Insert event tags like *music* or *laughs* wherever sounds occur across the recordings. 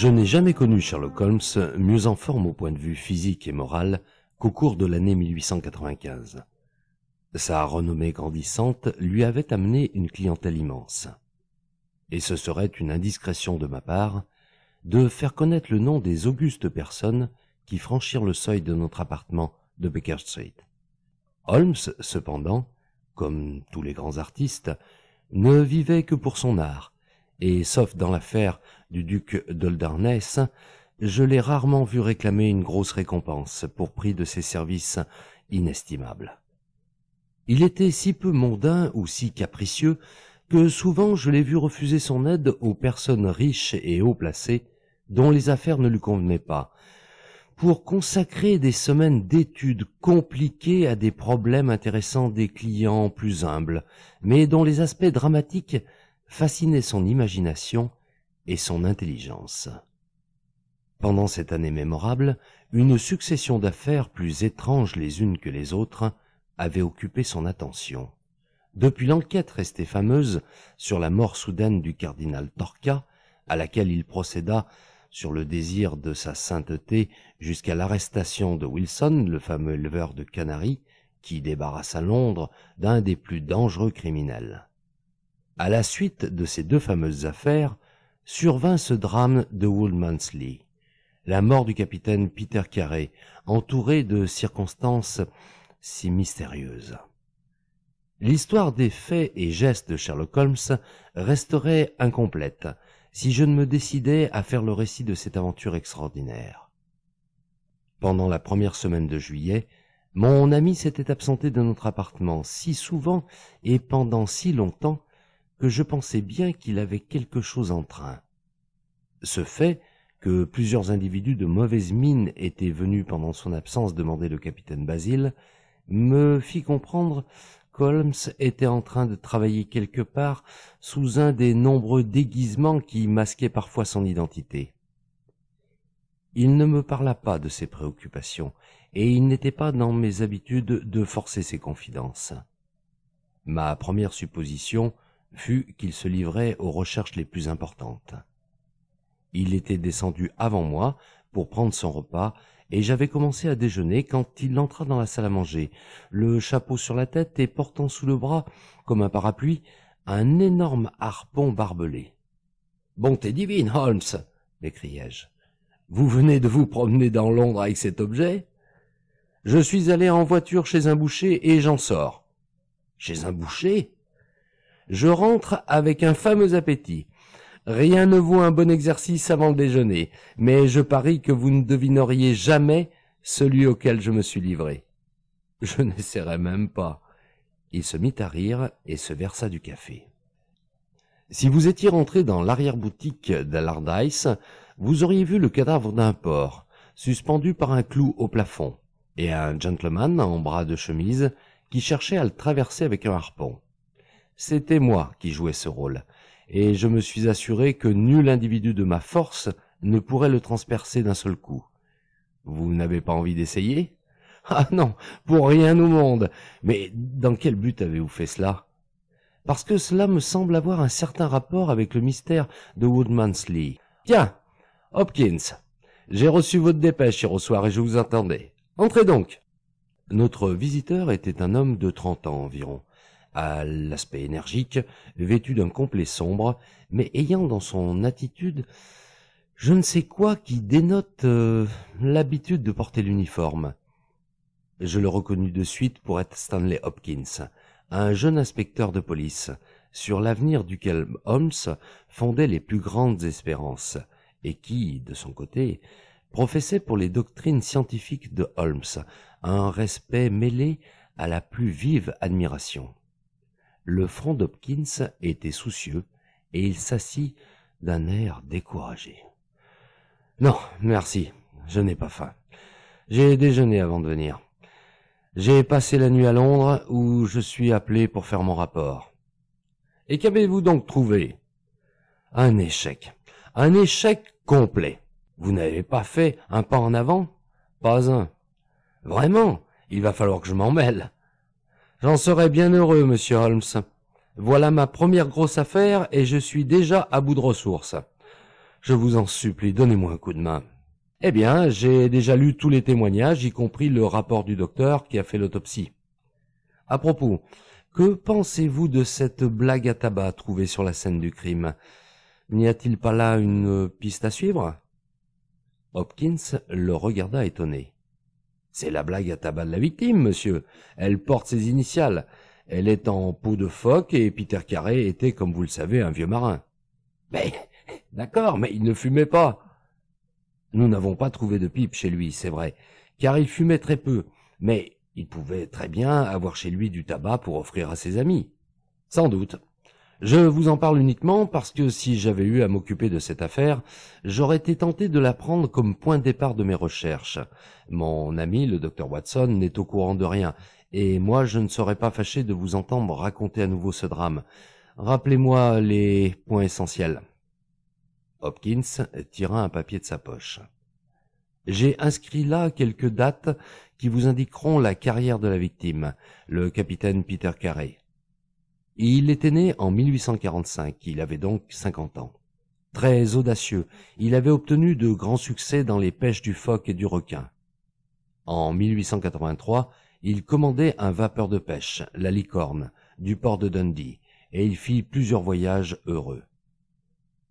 Je n'ai jamais connu Sherlock Holmes mieux en forme au point de vue physique et moral qu'au cours de l'année 1895. Sa renommée grandissante lui avait amené une clientèle immense. Et ce serait une indiscrétion de ma part de faire connaître le nom des augustes personnes qui franchirent le seuil de notre appartement de Baker Street. Holmes, cependant, comme tous les grands artistes, ne vivait que pour son art et sauf dans l'affaire du duc d'Oldarness, je l'ai rarement vu réclamer une grosse récompense pour prix de ses services inestimables. Il était si peu mondain ou si capricieux que souvent je l'ai vu refuser son aide aux personnes riches et haut placées dont les affaires ne lui convenaient pas, pour consacrer des semaines d'études compliquées à des problèmes intéressants des clients plus humbles, mais dont les aspects dramatiques fascinait son imagination et son intelligence. Pendant cette année mémorable, une succession d'affaires plus étranges les unes que les autres avait occupé son attention. Depuis l'enquête restée fameuse sur la mort soudaine du cardinal Torca, à laquelle il procéda sur le désir de sa sainteté jusqu'à l'arrestation de Wilson, le fameux éleveur de Canaries, qui débarrassa Londres d'un des plus dangereux criminels. À la suite de ces deux fameuses affaires, survint ce drame de Woolmansley, la mort du capitaine Peter Carey, entouré de circonstances si mystérieuses. L'histoire des faits et gestes de Sherlock Holmes resterait incomplète si je ne me décidais à faire le récit de cette aventure extraordinaire. Pendant la première semaine de juillet, mon ami s'était absenté de notre appartement si souvent et pendant si longtemps que je pensais bien qu'il avait quelque chose en train. Ce fait que plusieurs individus de mauvaise mine étaient venus pendant son absence demander le capitaine Basile me fit comprendre qu'Holmes était en train de travailler quelque part sous un des nombreux déguisements qui masquaient parfois son identité. Il ne me parla pas de ses préoccupations, et il n'était pas dans mes habitudes de forcer ses confidences. Ma première supposition fut qu'il se livrait aux recherches les plus importantes. Il était descendu avant moi pour prendre son repas, et j'avais commencé à déjeuner quand il entra dans la salle à manger, le chapeau sur la tête et portant sous le bras, comme un parapluie, un énorme harpon barbelé. Bonté divine, Holmes m'écriai-je. Vous venez de vous promener dans Londres avec cet objet Je suis allé en voiture chez un boucher et j'en sors. Chez un boucher je rentre avec un fameux appétit. Rien ne vaut un bon exercice avant le déjeuner, mais je parie que vous ne devineriez jamais celui auquel je me suis livré. Je n'essaierai même pas. Il se mit à rire et se versa du café. Si vous étiez rentré dans l'arrière-boutique d'Allardyce, vous auriez vu le cadavre d'un porc, suspendu par un clou au plafond, et un gentleman en bras de chemise qui cherchait à le traverser avec un harpon. C'était moi qui jouais ce rôle, et je me suis assuré que nul individu de ma force ne pourrait le transpercer d'un seul coup. Vous n'avez pas envie d'essayer *laughs* Ah non, pour rien au monde. Mais dans quel but avez-vous fait cela Parce que cela me semble avoir un certain rapport avec le mystère de Woodmansley. »« Tiens, Hopkins, j'ai reçu votre dépêche hier au soir et je vous attendais. Entrez donc. Notre visiteur était un homme de trente ans environ, à l'aspect énergique, vêtu d'un complet sombre, mais ayant dans son attitude je ne sais quoi qui dénote euh, l'habitude de porter l'uniforme. Je le reconnus de suite pour être Stanley Hopkins, un jeune inspecteur de police, sur l'avenir duquel Holmes fondait les plus grandes espérances, et qui, de son côté, professait pour les doctrines scientifiques de Holmes un respect mêlé à la plus vive admiration. Le front d'Hopkins était soucieux, et il s'assit d'un air découragé. Non, merci, je n'ai pas faim. J'ai déjeuné avant de venir. J'ai passé la nuit à Londres où je suis appelé pour faire mon rapport. Et qu'avez-vous donc trouvé Un échec. Un échec complet. Vous n'avez pas fait un pas en avant Pas un. Vraiment, il va falloir que je m'en mêle. J'en serais bien heureux, monsieur Holmes. Voilà ma première grosse affaire et je suis déjà à bout de ressources. Je vous en supplie, donnez-moi un coup de main. Eh bien, j'ai déjà lu tous les témoignages, y compris le rapport du docteur qui a fait l'autopsie. À propos, que pensez-vous de cette blague à tabac trouvée sur la scène du crime N'y a-t-il pas là une piste à suivre Hopkins le regarda étonné. C'est la blague à tabac de la victime, monsieur. Elle porte ses initiales. Elle est en peau de phoque et Peter Carré était, comme vous le savez, un vieux marin. Mais, d'accord, mais il ne fumait pas. Nous n'avons pas trouvé de pipe chez lui, c'est vrai, car il fumait très peu, mais il pouvait très bien avoir chez lui du tabac pour offrir à ses amis. Sans doute. Je vous en parle uniquement parce que si j'avais eu à m'occuper de cette affaire, j'aurais été tenté de la prendre comme point de départ de mes recherches. Mon ami, le docteur Watson, n'est au courant de rien, et moi je ne serais pas fâché de vous entendre raconter à nouveau ce drame. Rappelez-moi les points essentiels. Hopkins tira un papier de sa poche. J'ai inscrit là quelques dates qui vous indiqueront la carrière de la victime, le capitaine Peter Carey. Il était né en 1845, il avait donc 50 ans. Très audacieux, il avait obtenu de grands succès dans les pêches du phoque et du requin. En 1883, il commandait un vapeur de pêche, la Licorne, du port de Dundee, et il fit plusieurs voyages heureux.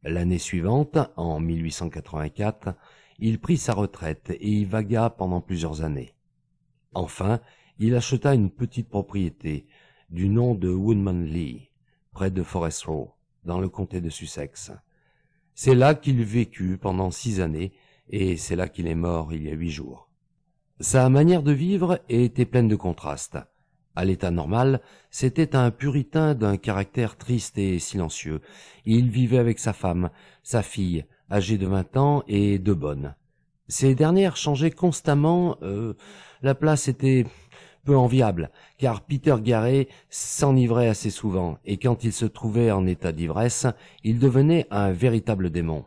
L'année suivante, en 1884, il prit sa retraite et y vaga pendant plusieurs années. Enfin, il acheta une petite propriété du nom de Woodman Lee, près de Forest Row, dans le comté de Sussex. C'est là qu'il vécut pendant six années, et c'est là qu'il est mort il y a huit jours. Sa manière de vivre était pleine de contrastes. À l'état normal, c'était un puritain d'un caractère triste et silencieux. Il vivait avec sa femme, sa fille, âgée de vingt ans et de bonnes. Ces dernières changeaient constamment, euh, la place était peu enviable, car Peter Garret s'enivrait assez souvent, et quand il se trouvait en état d'ivresse, il devenait un véritable démon.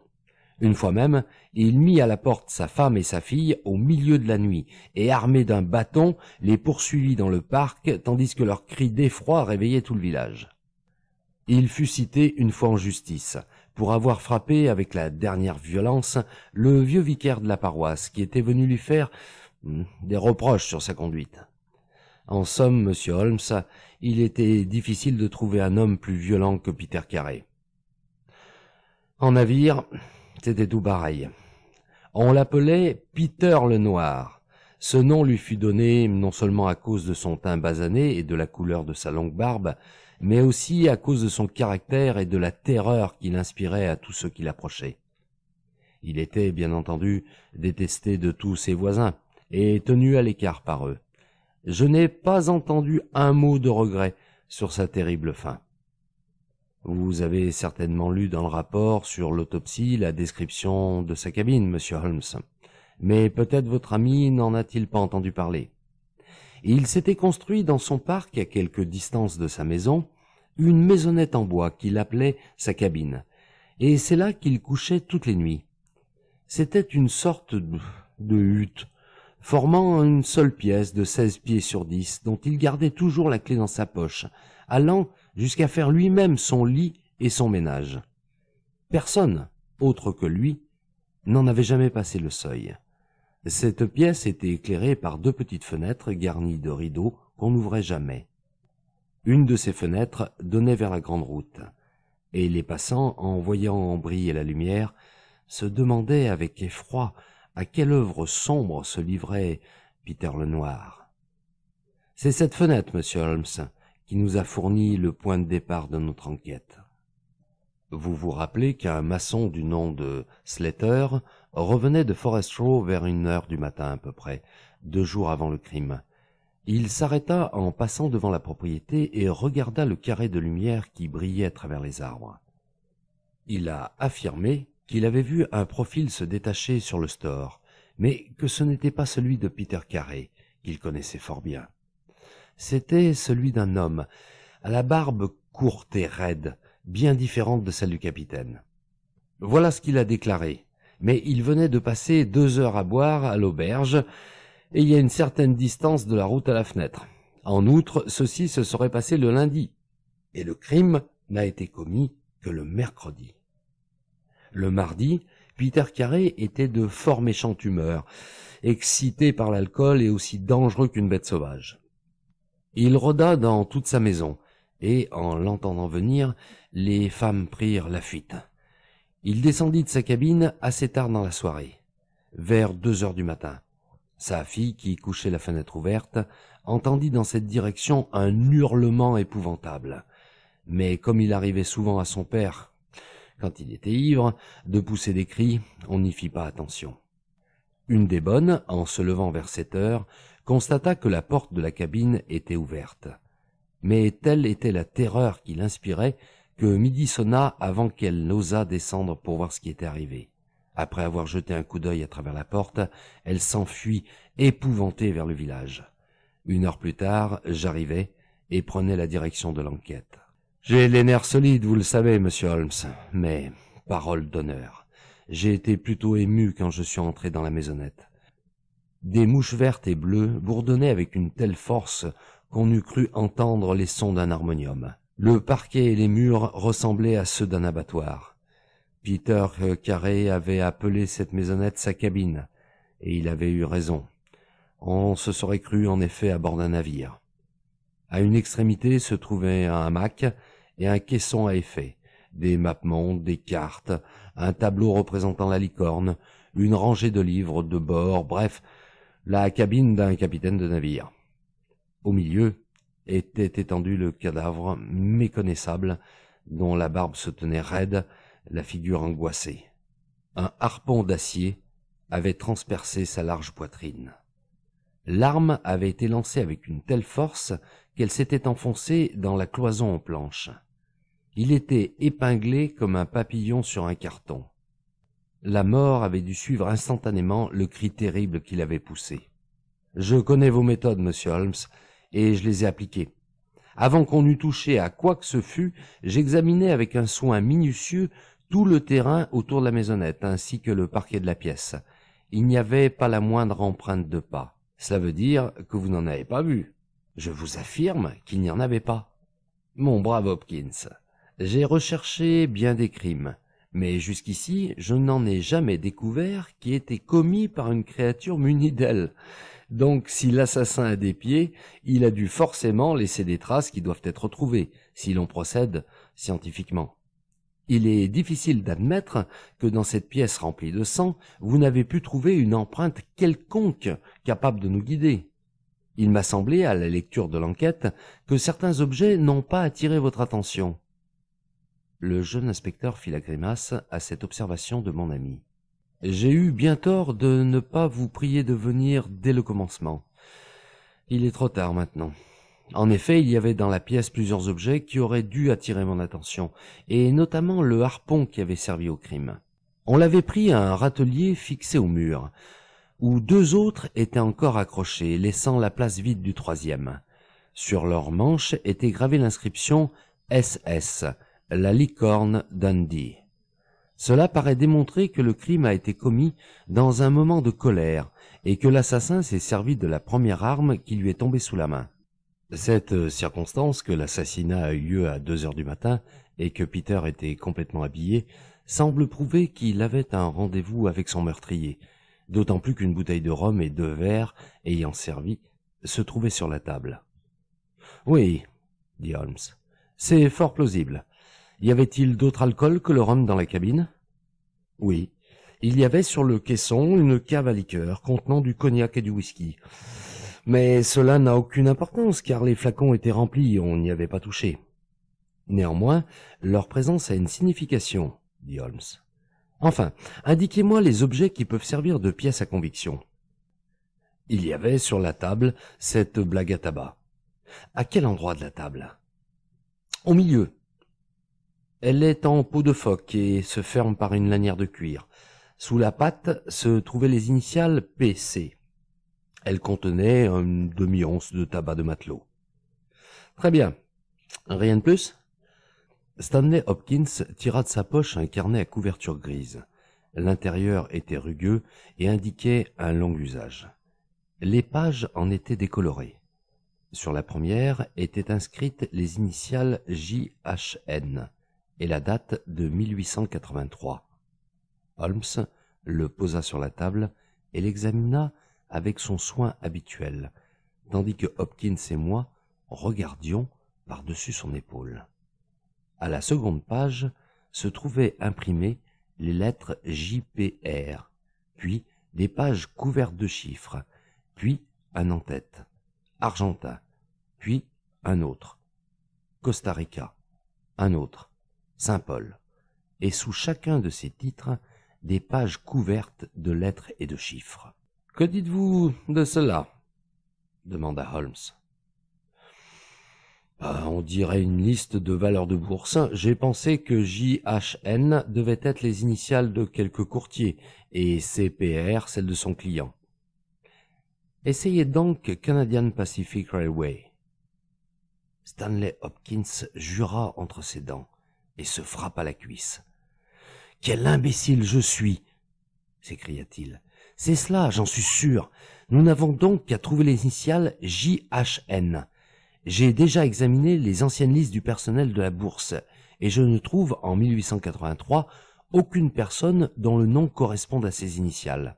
Une fois même, il mit à la porte sa femme et sa fille au milieu de la nuit, et armé d'un bâton, les poursuivit dans le parc, tandis que leurs cris d'effroi réveillaient tout le village. Il fut cité une fois en justice, pour avoir frappé avec la dernière violence le vieux vicaire de la paroisse qui était venu lui faire hmm, des reproches sur sa conduite. En somme, monsieur Holmes, il était difficile de trouver un homme plus violent que Peter Carré. En navire, c'était tout pareil. On l'appelait Peter le Noir. Ce nom lui fut donné non seulement à cause de son teint basané et de la couleur de sa longue barbe, mais aussi à cause de son caractère et de la terreur qu'il inspirait à tous ceux qui l'approchaient. Il était, bien entendu, détesté de tous ses voisins, et tenu à l'écart par eux je n'ai pas entendu un mot de regret sur sa terrible fin. Vous avez certainement lu dans le rapport sur l'autopsie la description de sa cabine, monsieur Holmes. Mais peut-être votre ami n'en a-t-il pas entendu parler. Il s'était construit dans son parc, à quelque distance de sa maison, une maisonnette en bois qu'il appelait sa cabine. Et c'est là qu'il couchait toutes les nuits. C'était une sorte de, de hutte, formant une seule pièce de seize pieds sur dix dont il gardait toujours la clé dans sa poche, allant jusqu'à faire lui-même son lit et son ménage. Personne, autre que lui, n'en avait jamais passé le seuil. Cette pièce était éclairée par deux petites fenêtres garnies de rideaux qu'on n'ouvrait jamais. Une de ces fenêtres donnait vers la grande route, et les passants, en voyant briller la lumière, se demandaient avec effroi à quelle œuvre sombre se livrait Peter Lenoir. C'est cette fenêtre, monsieur Holmes, qui nous a fourni le point de départ de notre enquête. Vous vous rappelez qu'un maçon du nom de Slater revenait de Forest Row vers une heure du matin à peu près, deux jours avant le crime. Il s'arrêta en passant devant la propriété et regarda le carré de lumière qui brillait à travers les arbres. Il a affirmé qu'il avait vu un profil se détacher sur le store, mais que ce n'était pas celui de Peter Carré, qu'il connaissait fort bien. C'était celui d'un homme, à la barbe courte et raide, bien différente de celle du capitaine. Voilà ce qu'il a déclaré, mais il venait de passer deux heures à boire à l'auberge, et il y a une certaine distance de la route à la fenêtre. En outre, ceci se serait passé le lundi, et le crime n'a été commis que le mercredi le mardi, Peter Carré était de fort méchante humeur, excité par l'alcool et aussi dangereux qu'une bête sauvage. Il rôda dans toute sa maison, et, en l'entendant venir, les femmes prirent la fuite. Il descendit de sa cabine assez tard dans la soirée, vers deux heures du matin. Sa fille, qui couchait la fenêtre ouverte, entendit dans cette direction un hurlement épouvantable. Mais comme il arrivait souvent à son père quand il était ivre, de pousser des cris, on n'y fit pas attention. Une des bonnes, en se levant vers sept heures, constata que la porte de la cabine était ouverte. Mais telle était la terreur qui l'inspirait que midi sonna avant qu'elle n'osât descendre pour voir ce qui était arrivé. Après avoir jeté un coup d'œil à travers la porte, elle s'enfuit, épouvantée, vers le village. Une heure plus tard, j'arrivais et prenais la direction de l'enquête. J'ai les nerfs solides, vous le savez, monsieur Holmes, mais, parole d'honneur, j'ai été plutôt ému quand je suis entré dans la maisonnette. Des mouches vertes et bleues bourdonnaient avec une telle force qu'on eût cru entendre les sons d'un harmonium. Le parquet et les murs ressemblaient à ceux d'un abattoir. Peter Carré avait appelé cette maisonnette sa cabine, et il avait eu raison. On se serait cru en effet à bord d'un navire. À une extrémité se trouvait un hamac, et un caisson à effet, des mappements, des cartes, un tableau représentant la licorne, une rangée de livres de bord, bref, la cabine d'un capitaine de navire. Au milieu était étendu le cadavre méconnaissable, dont la barbe se tenait raide, la figure angoissée. Un harpon d'acier avait transpercé sa large poitrine. L'arme avait été lancée avec une telle force qu'elle s'était enfoncée dans la cloison en planches. Il était épinglé comme un papillon sur un carton. La mort avait dû suivre instantanément le cri terrible qu'il avait poussé. Je connais vos méthodes, monsieur Holmes, et je les ai appliquées. Avant qu'on eût touché à quoi que ce fût, j'examinais avec un soin minutieux tout le terrain autour de la maisonnette, ainsi que le parquet de la pièce. Il n'y avait pas la moindre empreinte de pas. Cela veut dire que vous n'en avez pas vu. Je vous affirme qu'il n'y en avait pas. Mon brave Hopkins, j'ai recherché bien des crimes, mais jusqu'ici je n'en ai jamais découvert qui étaient commis par une créature munie d'elle. Donc si l'assassin a des pieds, il a dû forcément laisser des traces qui doivent être trouvées, si l'on procède scientifiquement. Il est difficile d'admettre que dans cette pièce remplie de sang, vous n'avez pu trouver une empreinte quelconque capable de nous guider. Il m'a semblé, à la lecture de l'enquête, que certains objets n'ont pas attiré votre attention. Le jeune inspecteur fit la grimace à cette observation de mon ami. J'ai eu bien tort de ne pas vous prier de venir dès le commencement. Il est trop tard maintenant. En effet, il y avait dans la pièce plusieurs objets qui auraient dû attirer mon attention, et notamment le harpon qui avait servi au crime. On l'avait pris à un râtelier fixé au mur, où deux autres étaient encore accrochés, laissant la place vide du troisième. Sur leurs manches était gravée l'inscription SS, la licorne d'Andy. Cela paraît démontrer que le crime a été commis dans un moment de colère et que l'assassin s'est servi de la première arme qui lui est tombée sous la main. Cette euh, circonstance que l'assassinat a eu lieu à deux heures du matin et que Peter était complètement habillé semble prouver qu'il avait un rendez-vous avec son meurtrier, d'autant plus qu'une bouteille de rhum et deux verres ayant servi se trouvaient sur la table. Oui, dit Holmes, c'est fort plausible. Y avait-il d'autre alcool que le rhum dans la cabine Oui. Il y avait sur le caisson une cave à liqueur contenant du cognac et du whisky. Mais cela n'a aucune importance car les flacons étaient remplis, et on n'y avait pas touché. Néanmoins, leur présence a une signification, dit Holmes. Enfin, indiquez-moi les objets qui peuvent servir de pièce à conviction. Il y avait sur la table cette blague à tabac. À quel endroit de la table Au milieu, elle est en peau de phoque et se ferme par une lanière de cuir. Sous la patte se trouvaient les initiales PC. Elle contenait une demi-once de tabac de matelot. Très bien. Rien de plus Stanley Hopkins tira de sa poche un carnet à couverture grise. L'intérieur était rugueux et indiquait un long usage. Les pages en étaient décolorées. Sur la première étaient inscrites les initiales JHN et la date de 1883. Holmes le posa sur la table et l'examina avec son soin habituel, tandis que Hopkins et moi regardions par-dessus son épaule. À la seconde page se trouvaient imprimées les lettres JPR, puis des pages couvertes de chiffres, puis un en-tête, Argentin, puis un autre, Costa Rica, un autre, Saint Paul, et sous chacun de ces titres, des pages couvertes de lettres et de chiffres. Que dites-vous de cela demanda Holmes. Bah, on dirait une liste de valeurs de bourse. J'ai pensé que JHN devait être les initiales de quelques courtiers, et CPR celles de son client. Essayez donc Canadian Pacific Railway. Stanley Hopkins jura entre ses dents et se frappa à la cuisse. Quel imbécile je suis s'écria-t-il. C'est cela, j'en suis sûr. Nous n'avons donc qu'à trouver les initiales JHN. J'ai déjà examiné les anciennes listes du personnel de la bourse, et je ne trouve en 1883 aucune personne dont le nom corresponde à ces initiales.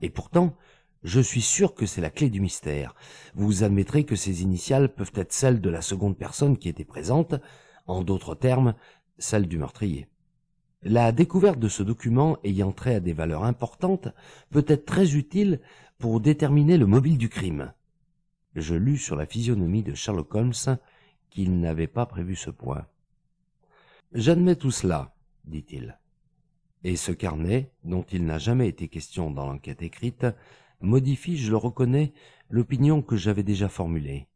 Et pourtant, je suis sûr que c'est la clé du mystère. Vous admettrez que ces initiales peuvent être celles de la seconde personne qui était présente. En d'autres termes, celle du meurtrier. La découverte de ce document ayant trait à des valeurs importantes peut être très utile pour déterminer le mobile du crime. Je lus sur la physionomie de Sherlock Holmes qu'il n'avait pas prévu ce point. J'admets tout cela, dit-il. Et ce carnet, dont il n'a jamais été question dans l'enquête écrite, modifie, je le reconnais, l'opinion que j'avais déjà formulée.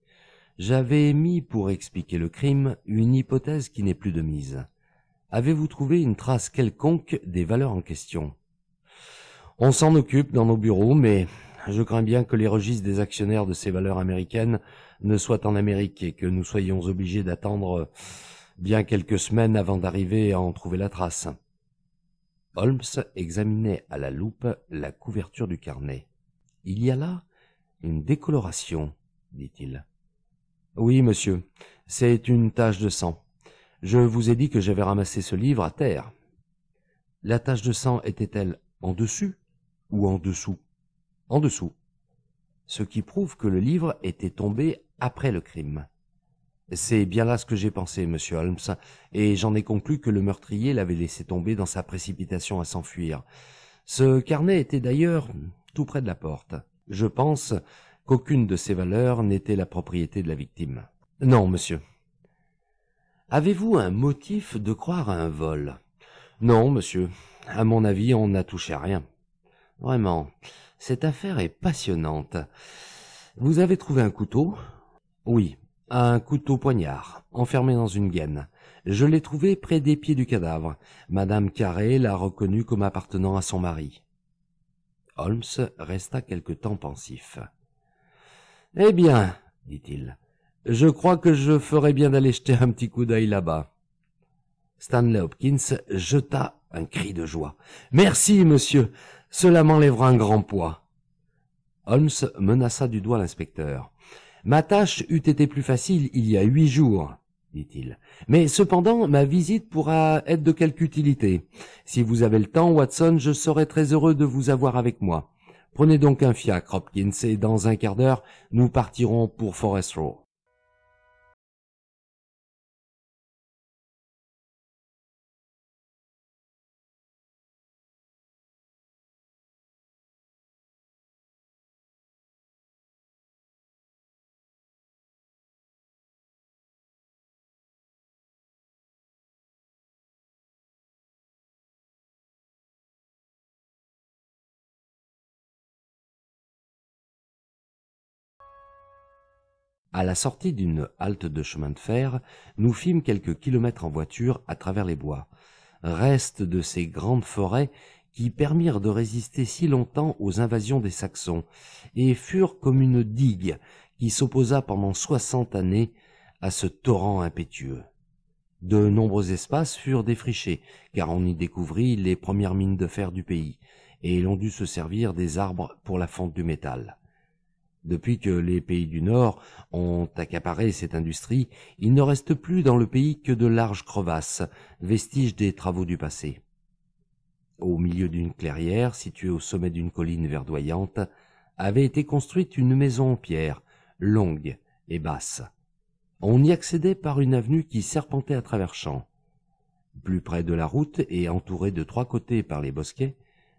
J'avais émis, pour expliquer le crime, une hypothèse qui n'est plus de mise. Avez-vous trouvé une trace quelconque des valeurs en question On s'en occupe dans nos bureaux, mais je crains bien que les registres des actionnaires de ces valeurs américaines ne soient en Amérique et que nous soyons obligés d'attendre bien quelques semaines avant d'arriver à en trouver la trace. Holmes examinait à la loupe la couverture du carnet. Il y a là une décoloration, dit-il. Oui, monsieur, c'est une tache de sang. Je vous ai dit que j'avais ramassé ce livre à terre. La tache de sang était-elle en dessus ou en dessous En dessous. Ce qui prouve que le livre était tombé après le crime. C'est bien là ce que j'ai pensé, monsieur Holmes, et j'en ai conclu que le meurtrier l'avait laissé tomber dans sa précipitation à s'enfuir. Ce carnet était d'ailleurs tout près de la porte. Je pense qu'aucune de ces valeurs n'était la propriété de la victime. Non, monsieur, Avez-vous un motif de croire à un vol Non, monsieur. À mon avis, on n'a touché à rien. Vraiment, cette affaire est passionnante. Vous avez trouvé un couteau Oui, un couteau poignard, enfermé dans une gaine. Je l'ai trouvé près des pieds du cadavre. Madame Carré l'a reconnu comme appartenant à son mari. Holmes resta quelque temps pensif. Eh bien, dit-il, je crois que je ferais bien d'aller jeter un petit coup d'œil là-bas. Stanley Hopkins jeta un cri de joie. Merci, monsieur. Cela m'enlèvera un grand poids. Holmes menaça du doigt l'inspecteur. Ma tâche eût été plus facile il y a huit jours, dit-il. Mais cependant, ma visite pourra être de quelque utilité. Si vous avez le temps, Watson, je serai très heureux de vous avoir avec moi. Prenez donc un fiacre, Hopkins, et dans un quart d'heure, nous partirons pour Forest À la sortie d'une halte de chemin de fer, nous fîmes quelques kilomètres en voiture à travers les bois, reste de ces grandes forêts qui permirent de résister si longtemps aux invasions des Saxons, et furent comme une digue qui s'opposa pendant soixante années à ce torrent impétueux. De nombreux espaces furent défrichés, car on y découvrit les premières mines de fer du pays, et l'on dut se servir des arbres pour la fonte du métal. Depuis que les pays du Nord ont accaparé cette industrie, il ne reste plus dans le pays que de larges crevasses, vestiges des travaux du passé. Au milieu d'une clairière, située au sommet d'une colline verdoyante, avait été construite une maison en pierre, longue et basse. On y accédait par une avenue qui serpentait à travers champs. Plus près de la route et entourée de trois côtés par les bosquets,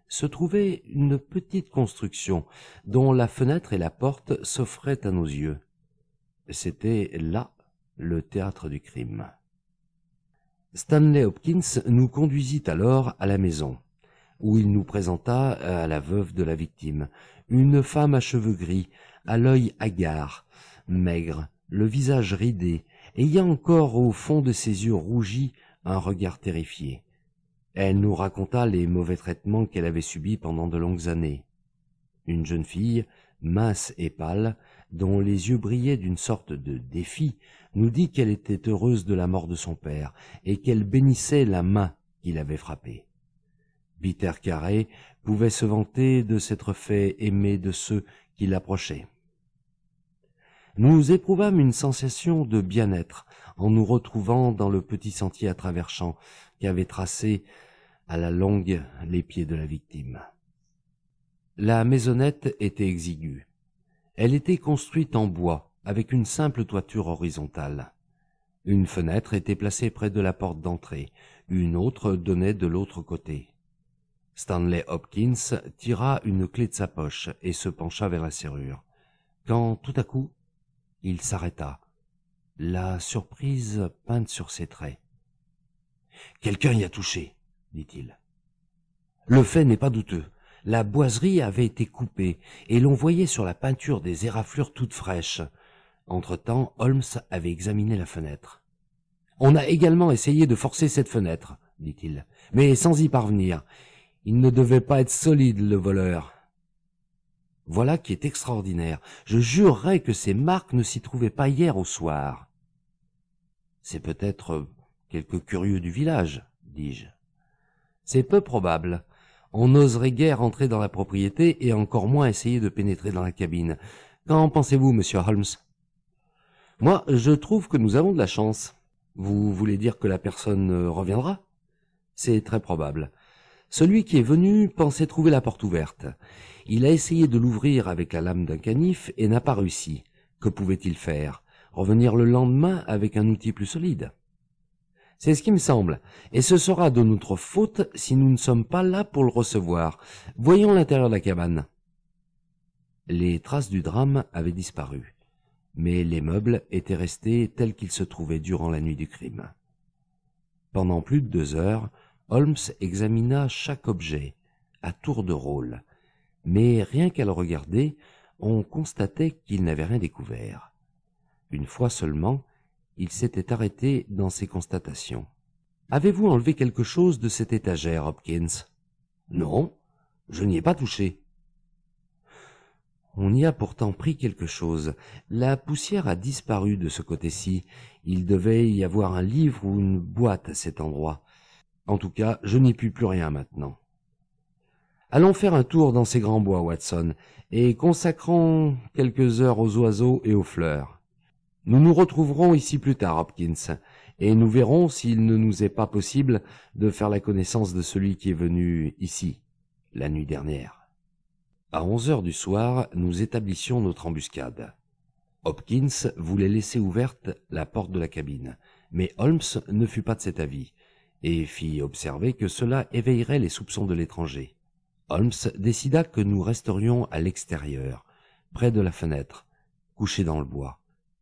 se trouvait une petite construction dont la fenêtre et la porte s'offraient à nos yeux. C'était là le théâtre du crime. Stanley Hopkins nous conduisit alors à la maison, où il nous présenta euh, à la veuve de la victime, une femme à cheveux gris, à l'œil hagard, maigre, le visage ridé, ayant encore au fond de ses yeux rougis un regard terrifié. Elle nous raconta les mauvais traitements qu'elle avait subis pendant de longues années. Une jeune fille, mince et pâle, dont les yeux brillaient d'une sorte de défi, nous dit qu'elle était heureuse de la mort de son père et qu'elle bénissait la main qui l'avait frappée. Peter Carré pouvait se vanter de s'être fait aimer de ceux qui l'approchaient. Nous éprouvâmes une sensation de bien-être en nous retrouvant dans le petit sentier à travers champs qu'avait tracé à la longue les pieds de la victime. La maisonnette était exiguë. Elle était construite en bois, avec une simple toiture horizontale. Une fenêtre était placée près de la porte d'entrée, une autre donnait de l'autre côté. Stanley Hopkins tira une clé de sa poche et se pencha vers la serrure. Quand tout à coup, il s'arrêta, la surprise peinte sur ses traits. Quelqu'un y a touché dit-il. Le fait n'est pas douteux. La boiserie avait été coupée, et l'on voyait sur la peinture des éraflures toutes fraîches. Entre-temps, Holmes avait examiné la fenêtre. On a également essayé de forcer cette fenêtre, dit-il, mais sans y parvenir. Il ne devait pas être solide, le voleur. Voilà qui est extraordinaire. Je jurerais que ces marques ne s'y trouvaient pas hier au soir. C'est peut-être euh, quelque curieux du village, dis-je. C'est peu probable. On n'oserait guère entrer dans la propriété et encore moins essayer de pénétrer dans la cabine. Qu'en pensez-vous, monsieur Holmes Moi, je trouve que nous avons de la chance. Vous voulez dire que la personne euh, reviendra C'est très probable. Celui qui est venu pensait trouver la porte ouverte. Il a essayé de l'ouvrir avec la lame d'un canif et n'a pas réussi. Que pouvait-il faire Revenir le lendemain avec un outil plus solide c'est ce qui me semble, et ce sera de notre faute si nous ne sommes pas là pour le recevoir. Voyons l'intérieur de la cabane. Les traces du drame avaient disparu, mais les meubles étaient restés tels qu'ils se trouvaient durant la nuit du crime. Pendant plus de deux heures, Holmes examina chaque objet, à tour de rôle, mais rien qu'à le regarder, on constatait qu'il n'avait rien découvert. Une fois seulement, il s'était arrêté dans ses constatations. Avez-vous enlevé quelque chose de cette étagère, Hopkins Non, je n'y ai pas touché. On y a pourtant pris quelque chose. La poussière a disparu de ce côté-ci. Il devait y avoir un livre ou une boîte à cet endroit. En tout cas, je n'y puis plus rien maintenant. Allons faire un tour dans ces grands bois, Watson, et consacrons quelques heures aux oiseaux et aux fleurs. Nous nous retrouverons ici plus tard, Hopkins, et nous verrons s'il ne nous est pas possible de faire la connaissance de celui qui est venu ici, la nuit dernière. À onze heures du soir, nous établissions notre embuscade. Hopkins voulait laisser ouverte la porte de la cabine, mais Holmes ne fut pas de cet avis, et fit observer que cela éveillerait les soupçons de l'étranger. Holmes décida que nous resterions à l'extérieur, près de la fenêtre, couchés dans le bois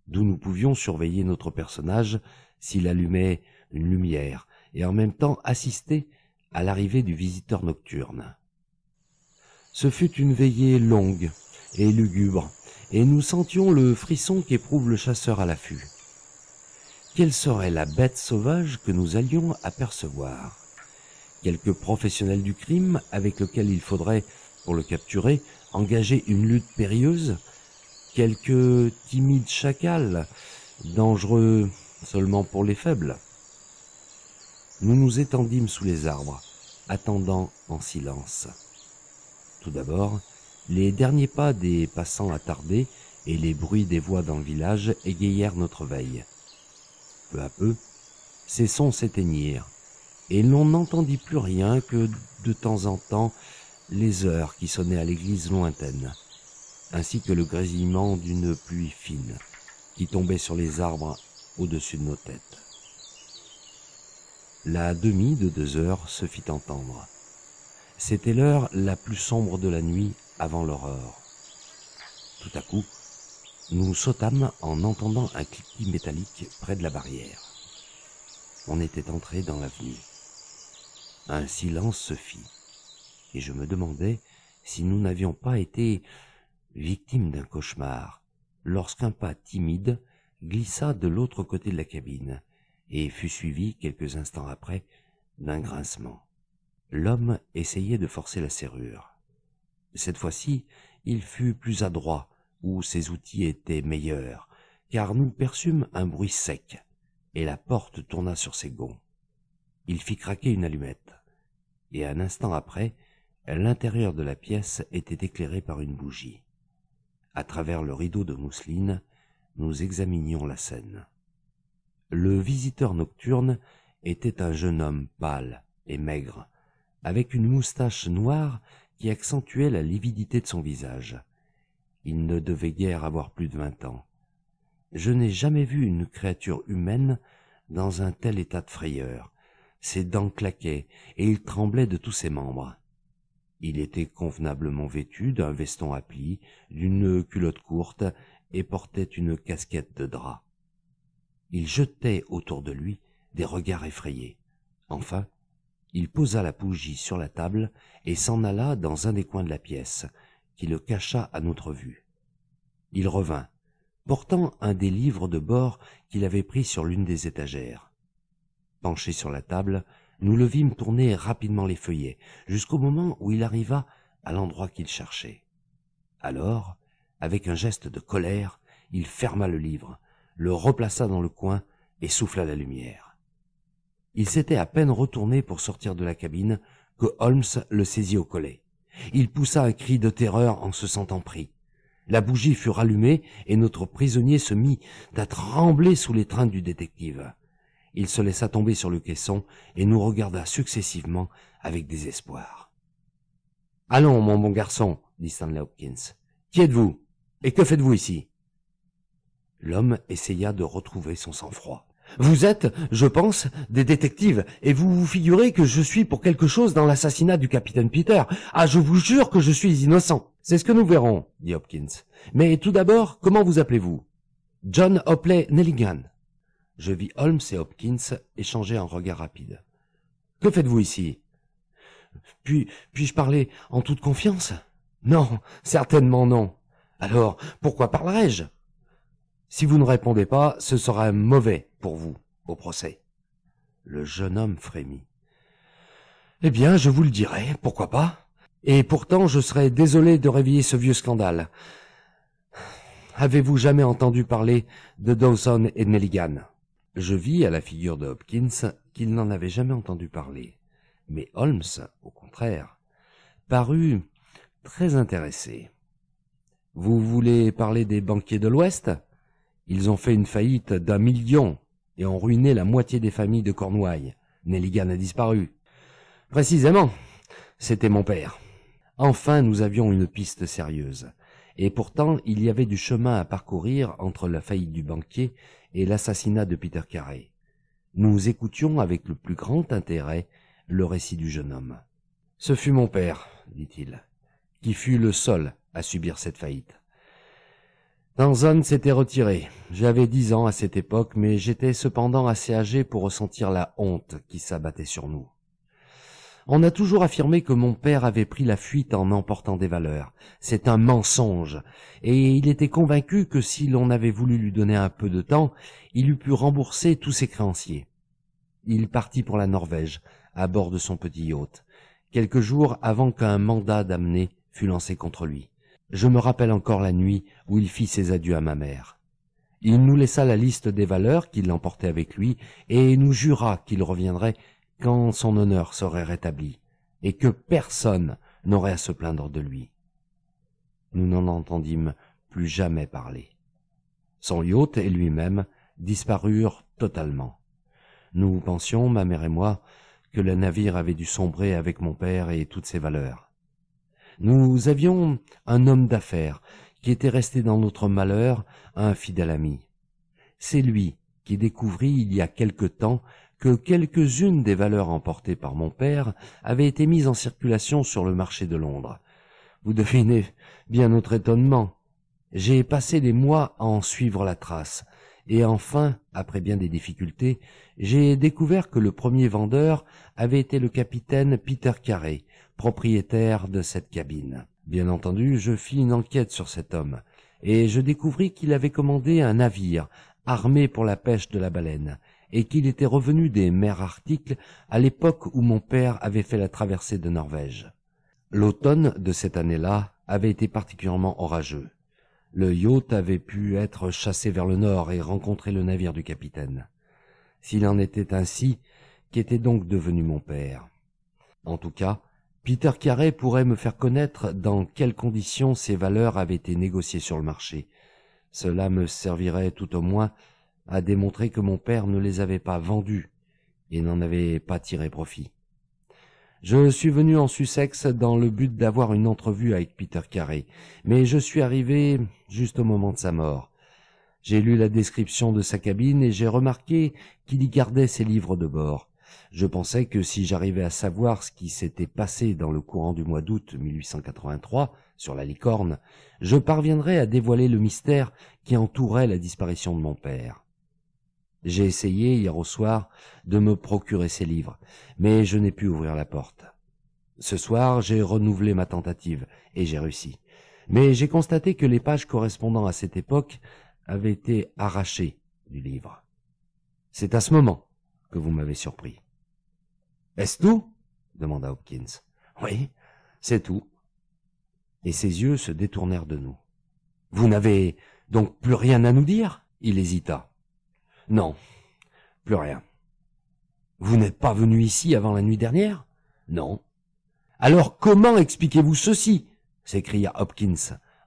d'où nous pouvions surveiller notre personnage s'il allumait une lumière, et en même temps assister à l'arrivée du visiteur nocturne. Ce fut une veillée longue et lugubre, et nous sentions le frisson qu'éprouve le chasseur à l'affût. Quelle serait la bête sauvage que nous allions apercevoir Quelque professionnel du crime avec lequel il faudrait, pour le capturer, engager une lutte périlleuse quelques timides chacals, dangereux seulement pour les faibles. Nous nous étendîmes sous les arbres, attendant en silence. Tout d'abord, les derniers pas des passants attardés et les bruits des voix dans le village égayèrent notre veille. Peu à peu, ces sons s'éteignirent, et l'on n'entendit plus rien que de temps en temps les heures qui sonnaient à l'église lointaine ainsi que le grésillement d'une pluie fine qui tombait sur les arbres au-dessus de nos têtes. La demie de deux heures se fit entendre. C'était l'heure la plus sombre de la nuit avant l'aurore. Tout à coup, nous sautâmes en entendant un cliquet métallique près de la barrière. On était entré dans l'avenue. Un silence se fit, et je me demandais si nous n'avions pas été victime d'un cauchemar, lorsqu'un pas timide glissa de l'autre côté de la cabine, et fut suivi quelques instants après d'un grincement. L'homme essayait de forcer la serrure. Cette fois-ci, il fut plus adroit, où ses outils étaient meilleurs, car nous perçûmes un bruit sec, et la porte tourna sur ses gonds. Il fit craquer une allumette, et un instant après, l'intérieur de la pièce était éclairé par une bougie à travers le rideau de mousseline, nous examinions la scène. Le visiteur nocturne était un jeune homme pâle et maigre, avec une moustache noire qui accentuait la lividité de son visage. Il ne devait guère avoir plus de vingt ans. Je n'ai jamais vu une créature humaine dans un tel état de frayeur. Ses dents claquaient et il tremblait de tous ses membres. Il était convenablement vêtu d'un veston à plis, d'une culotte courte, et portait une casquette de drap. Il jetait autour de lui des regards effrayés. Enfin, il posa la bougie sur la table et s'en alla dans un des coins de la pièce, qui le cacha à notre vue. Il revint, portant un des livres de bord qu'il avait pris sur l'une des étagères. Penché sur la table, nous le vîmes tourner rapidement les feuillets, jusqu'au moment où il arriva à l'endroit qu'il cherchait. Alors, avec un geste de colère, il ferma le livre, le replaça dans le coin et souffla la lumière. Il s'était à peine retourné pour sortir de la cabine que Holmes le saisit au collet. Il poussa un cri de terreur en se sentant pris. La bougie fut rallumée et notre prisonnier se mit à trembler sous l'étreinte du détective il se laissa tomber sur le caisson et nous regarda successivement avec désespoir. Allons, mon bon garçon, dit Stanley Hopkins. Qui êtes-vous Et que faites-vous ici L'homme essaya de retrouver son sang-froid. Vous êtes, je pense, des détectives, et vous vous figurez que je suis pour quelque chose dans l'assassinat du capitaine Peter. Ah, je vous jure que je suis innocent. C'est ce que nous verrons, dit Hopkins. Mais tout d'abord, comment vous appelez-vous John Hopley Nelligan je vis Holmes et Hopkins échanger un regard rapide. Que faites-vous ici Puis, puis-je parler en toute confiance Non, certainement non. Alors, pourquoi parlerais-je Si vous ne répondez pas, ce sera mauvais pour vous au procès. Le jeune homme frémit. Eh bien, je vous le dirai, pourquoi pas Et pourtant, je serais désolé de réveiller ce vieux scandale. Avez-vous jamais entendu parler de Dawson et de Nelligan je vis à la figure de Hopkins qu'il n'en avait jamais entendu parler, mais Holmes, au contraire, parut très intéressé. Vous voulez parler des banquiers de l'Ouest Ils ont fait une faillite d'un million et ont ruiné la moitié des familles de Cornouailles. Nelligan a disparu. Précisément, c'était mon père. Enfin, nous avions une piste sérieuse. Et pourtant, il y avait du chemin à parcourir entre la faillite du banquier et l'assassinat de Peter Carré. Nous écoutions avec le plus grand intérêt le récit du jeune homme. Ce fut mon père, dit-il, qui fut le seul à subir cette faillite. Danson s'était retiré. J'avais dix ans à cette époque, mais j'étais cependant assez âgé pour ressentir la honte qui s'abattait sur nous. On a toujours affirmé que mon père avait pris la fuite en emportant des valeurs. C'est un mensonge. Et il était convaincu que si l'on avait voulu lui donner un peu de temps, il eût pu rembourser tous ses créanciers. Il partit pour la Norvège, à bord de son petit yacht, quelques jours avant qu'un mandat d'amener fût lancé contre lui. Je me rappelle encore la nuit où il fit ses adieux à ma mère. Il nous laissa la liste des valeurs qu'il emportait avec lui et nous jura qu'il reviendrait quand son honneur serait rétabli, et que personne n'aurait à se plaindre de lui. Nous n'en entendîmes plus jamais parler. Son yacht et lui-même disparurent totalement. Nous pensions, ma mère et moi, que le navire avait dû sombrer avec mon père et toutes ses valeurs. Nous avions un homme d'affaires qui était resté dans notre malheur un fidèle ami. C'est lui qui découvrit il y a quelque temps que quelques-unes des valeurs emportées par mon père avaient été mises en circulation sur le marché de Londres. Vous devinez bien notre étonnement. J'ai passé des mois à en suivre la trace, et enfin, après bien des difficultés, j'ai découvert que le premier vendeur avait été le capitaine Peter Carré, propriétaire de cette cabine. Bien entendu, je fis une enquête sur cet homme, et je découvris qu'il avait commandé un navire, armé pour la pêche de la baleine, et qu'il était revenu des mers arctiques à l'époque où mon père avait fait la traversée de Norvège. L'automne de cette année-là avait été particulièrement orageux. Le yacht avait pu être chassé vers le nord et rencontrer le navire du capitaine. S'il en était ainsi, qu'était donc devenu mon père En tout cas, Peter Carré pourrait me faire connaître dans quelles conditions ces valeurs avaient été négociées sur le marché. Cela me servirait tout au moins à démontrer que mon père ne les avait pas vendus et n'en avait pas tiré profit. Je suis venu en Sussex dans le but d'avoir une entrevue avec Peter Carré, mais je suis arrivé juste au moment de sa mort. J'ai lu la description de sa cabine et j'ai remarqué qu'il y gardait ses livres de bord. Je pensais que si j'arrivais à savoir ce qui s'était passé dans le courant du mois d'août 1883 sur la licorne, je parviendrais à dévoiler le mystère qui entourait la disparition de mon père. J'ai essayé hier au soir de me procurer ces livres, mais je n'ai pu ouvrir la porte. Ce soir, j'ai renouvelé ma tentative, et j'ai réussi. Mais j'ai constaté que les pages correspondant à cette époque avaient été arrachées du livre. C'est à ce moment que vous m'avez surpris. Est-ce tout demanda Hopkins. Oui, c'est tout. Et ses yeux se détournèrent de nous. Vous n'avez donc plus rien à nous dire Il hésita. Non, plus rien. Vous n'êtes pas venu ici avant la nuit dernière Non. Alors comment expliquez-vous ceci s'écria Hopkins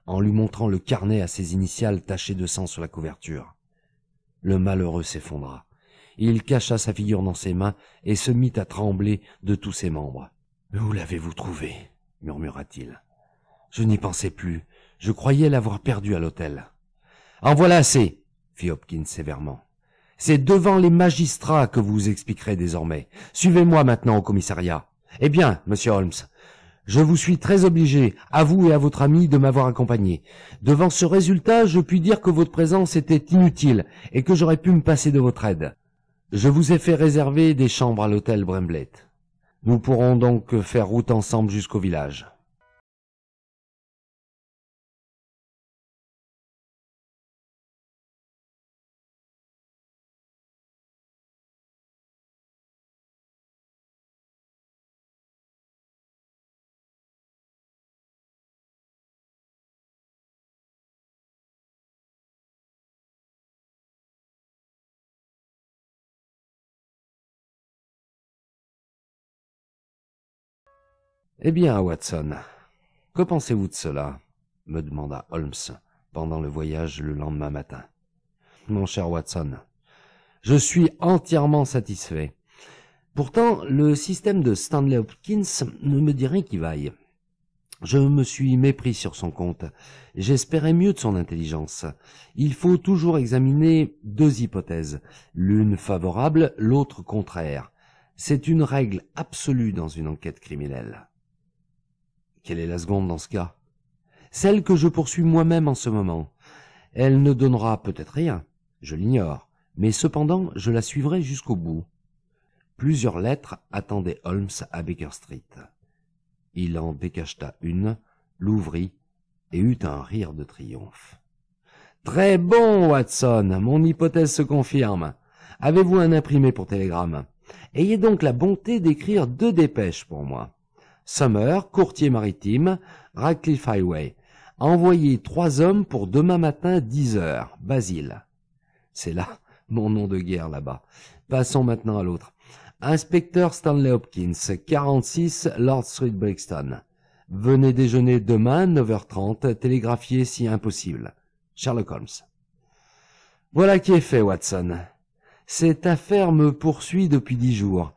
en lui montrant le carnet à ses initiales tachées de sang sur la couverture. Le malheureux s'effondra. Il cacha sa figure dans ses mains et se mit à trembler de tous ses membres. Où l'avez-vous trouvé murmura-t-il. Je n'y pensais plus. Je croyais l'avoir perdu à l'hôtel. En voilà assez, fit Hopkins sévèrement. C'est devant les magistrats que vous, vous expliquerez désormais. Suivez-moi maintenant au commissariat. Eh bien, monsieur Holmes, je vous suis très obligé, à vous et à votre ami, de m'avoir accompagné. Devant ce résultat, je puis dire que votre présence était inutile et que j'aurais pu me passer de votre aide. Je vous ai fait réserver des chambres à l'hôtel Bremblett. Nous pourrons donc faire route ensemble jusqu'au village. Eh bien, Watson, que pensez-vous de cela me demanda Holmes pendant le voyage le lendemain matin. Mon cher Watson, je suis entièrement satisfait. Pourtant, le système de Stanley Hopkins ne me dirait qui vaille. Je me suis mépris sur son compte. J'espérais mieux de son intelligence. Il faut toujours examiner deux hypothèses, l'une favorable, l'autre contraire. C'est une règle absolue dans une enquête criminelle. Quelle est la seconde dans ce cas Celle que je poursuis moi-même en ce moment. Elle ne donnera peut-être rien, je l'ignore, mais cependant je la suivrai jusqu'au bout. Plusieurs lettres attendaient Holmes à Baker Street. Il en décacheta une, l'ouvrit et eut un rire de triomphe. Très bon, Watson, mon hypothèse se confirme. Avez-vous un imprimé pour télégramme Ayez donc la bonté d'écrire deux dépêches pour moi. Summer, courtier maritime, Radcliffe Highway. Envoyez trois hommes pour demain matin dix heures, Basile. C'est là *laughs* mon nom de guerre là-bas. Passons maintenant à l'autre. Inspecteur Stanley Hopkins, 46 Lord Street Brixton. Venez déjeuner demain 9h30, télégraphiez si impossible. Sherlock Holmes. Voilà qui est fait, Watson. Cette affaire me poursuit depuis dix jours.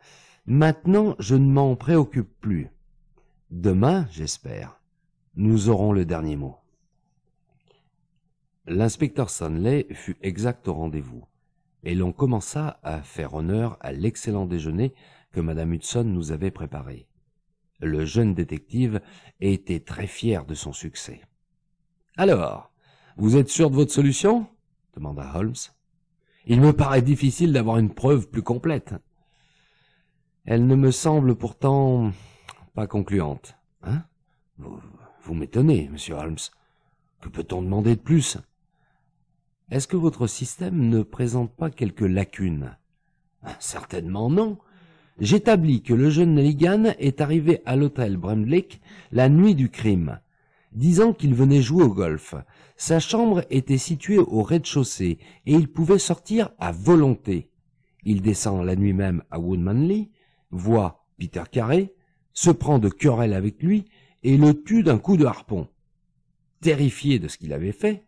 Maintenant, je ne m'en préoccupe plus. Demain, j'espère, nous aurons le dernier mot. L'inspecteur Sunley fut exact au rendez-vous, et l'on commença à faire honneur à l'excellent déjeuner que madame Hudson nous avait préparé. Le jeune détective était très fier de son succès. Alors, vous êtes sûr de votre solution? demanda Holmes. Il me paraît difficile d'avoir une preuve plus complète. Elle ne me semble pourtant pas concluante. Hein Vous, m'étonnez, monsieur Holmes. Que peut-on demander de plus Est-ce que votre système ne présente pas quelques lacunes ah, Certainement non. J'établis que le jeune Ligan est arrivé à l'hôtel Brandlake la nuit du crime, disant qu'il venait jouer au golf. Sa chambre était située au rez-de-chaussée et il pouvait sortir à volonté. Il descend la nuit même à Woodmanley, voit Peter Carré, se prend de querelle avec lui et le tue d'un coup de harpon. Terrifié de ce qu'il avait fait,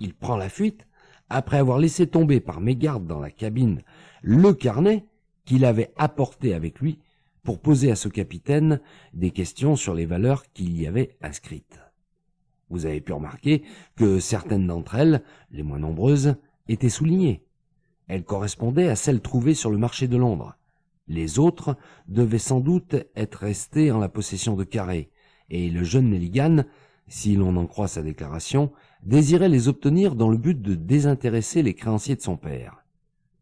il prend la fuite après avoir laissé tomber par mégarde dans la cabine le carnet qu'il avait apporté avec lui pour poser à ce capitaine des questions sur les valeurs qu'il y avait inscrites. Vous avez pu remarquer que certaines d'entre elles, les moins nombreuses, étaient soulignées. Elles correspondaient à celles trouvées sur le marché de Londres, les autres devaient sans doute être restés en la possession de Carré, et le jeune Nelligan, si l'on en croit sa déclaration, désirait les obtenir dans le but de désintéresser les créanciers de son père.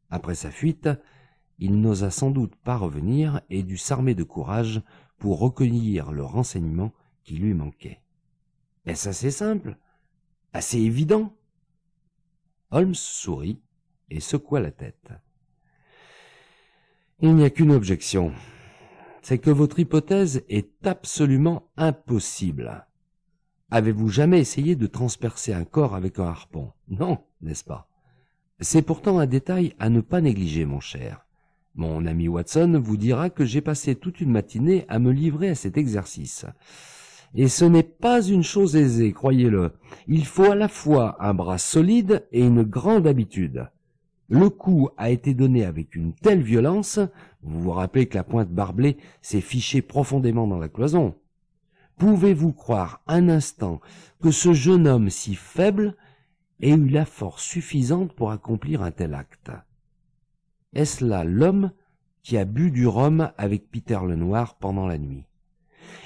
Après sa fuite, il n'osa sans doute pas revenir et dut s'armer de courage pour recueillir le renseignement qui lui manquait. Est-ce assez simple Assez évident Holmes sourit et secoua la tête. Il n'y a qu'une objection. C'est que votre hypothèse est absolument impossible. Avez-vous jamais essayé de transpercer un corps avec un harpon Non, n'est-ce pas C'est pourtant un détail à ne pas négliger, mon cher. Mon ami Watson vous dira que j'ai passé toute une matinée à me livrer à cet exercice. Et ce n'est pas une chose aisée, croyez-le. Il faut à la fois un bras solide et une grande habitude. Le coup a été donné avec une telle violence, vous vous rappelez que la pointe barblée s'est fichée profondément dans la cloison. Pouvez-vous croire un instant que ce jeune homme si faible ait eu la force suffisante pour accomplir un tel acte Est-ce là l'homme qui a bu du rhum avec Peter Lenoir pendant la nuit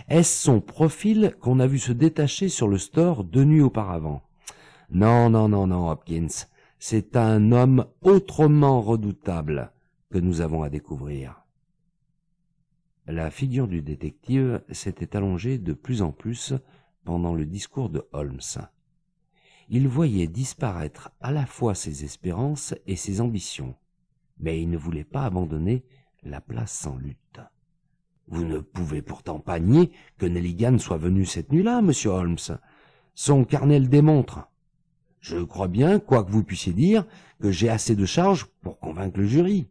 Est-ce son profil qu'on a vu se détacher sur le store deux nuits auparavant Non, non, non, non, Hopkins c'est un homme autrement redoutable que nous avons à découvrir. La figure du détective s'était allongée de plus en plus pendant le discours de Holmes. Il voyait disparaître à la fois ses espérances et ses ambitions, mais il ne voulait pas abandonner la place sans lutte. Vous ne pouvez pourtant pas nier que Nelligan soit venu cette nuit-là, monsieur Holmes. Son carnet le démontre. Je crois bien, quoi que vous puissiez dire, que j'ai assez de charges pour convaincre le jury.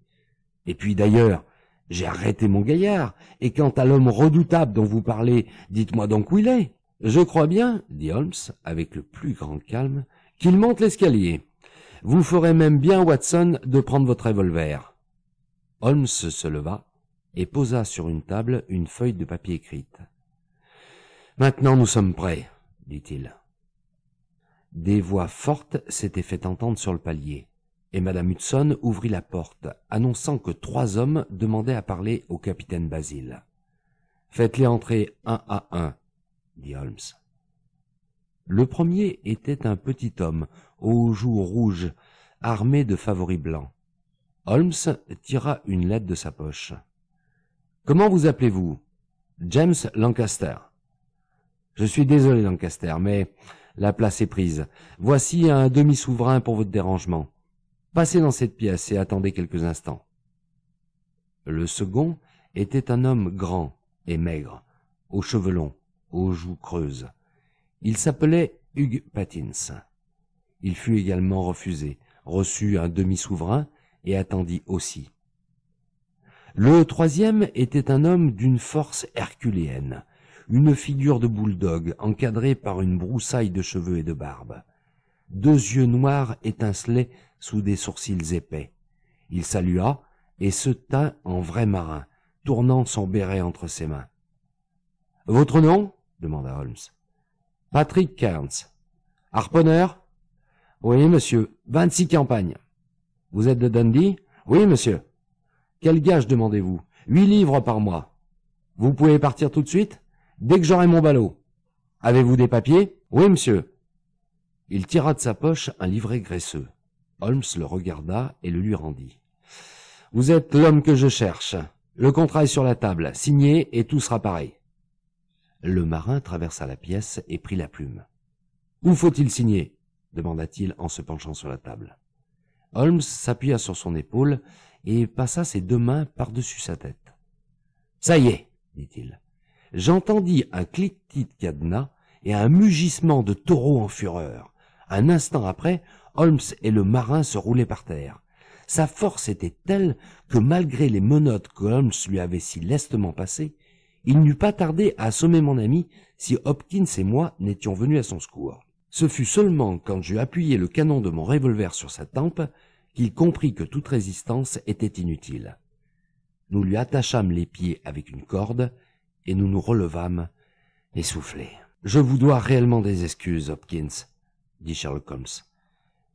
Et puis d'ailleurs, j'ai arrêté mon gaillard, et quant à l'homme redoutable dont vous parlez, dites-moi donc où il est. Je crois bien, dit Holmes, avec le plus grand calme, qu'il monte l'escalier. Vous ferez même bien, Watson, de prendre votre revolver. Holmes se leva et posa sur une table une feuille de papier écrite. Maintenant nous sommes prêts, dit-il. Des voix fortes s'étaient fait entendre sur le palier, et madame Hudson ouvrit la porte, annonçant que trois hommes demandaient à parler au capitaine Basile. Faites-les entrer un à un, dit Holmes. Le premier était un petit homme, aux joues rouges, armé de favoris blancs. Holmes tira une lettre de sa poche. Comment vous appelez-vous James Lancaster. Je suis désolé, Lancaster, mais la place est prise. Voici un demi-souverain pour votre dérangement. Passez dans cette pièce et attendez quelques instants. Le second était un homme grand et maigre, aux cheveux longs, aux joues creuses. Il s'appelait Hugues Patins. Il fut également refusé, reçut un demi-souverain et attendit aussi. Le troisième était un homme d'une force herculéenne, une figure de bouledogue encadrée par une broussaille de cheveux et de barbe. Deux yeux noirs étincelaient sous des sourcils épais. Il salua et se tint en vrai marin, tournant son béret entre ses mains. Votre nom demanda Holmes. Patrick Cairns. Harponneur Oui, monsieur. Vingt-six campagnes. Vous êtes de Dundee Oui, monsieur. Quel gage demandez-vous Huit livres par mois. Vous pouvez partir tout de suite Dès que j'aurai mon ballot. Avez-vous des papiers Oui, monsieur. Il tira de sa poche un livret graisseux. Holmes le regarda et le lui rendit. Vous êtes l'homme que je cherche. Le contrat est sur la table, signé et tout sera pareil. Le marin traversa la pièce et prit la plume. Où faut-il signer demanda-t-il en se penchant sur la table. Holmes s'appuya sur son épaule et passa ses deux mains par-dessus sa tête. Ça y est, dit-il j'entendis un cliquetis de cadenas et un mugissement de taureaux en fureur. Un instant après, Holmes et le marin se roulaient par terre. Sa force était telle que malgré les menottes que Holmes lui avait si lestement passées, il n'eût pas tardé à assommer mon ami si Hopkins et moi n'étions venus à son secours. Ce fut seulement quand j'eus appuyé le canon de mon revolver sur sa tempe qu'il comprit que toute résistance était inutile. Nous lui attachâmes les pieds avec une corde et nous nous relevâmes, essoufflés. Je vous dois réellement des excuses, Hopkins, dit Sherlock Holmes,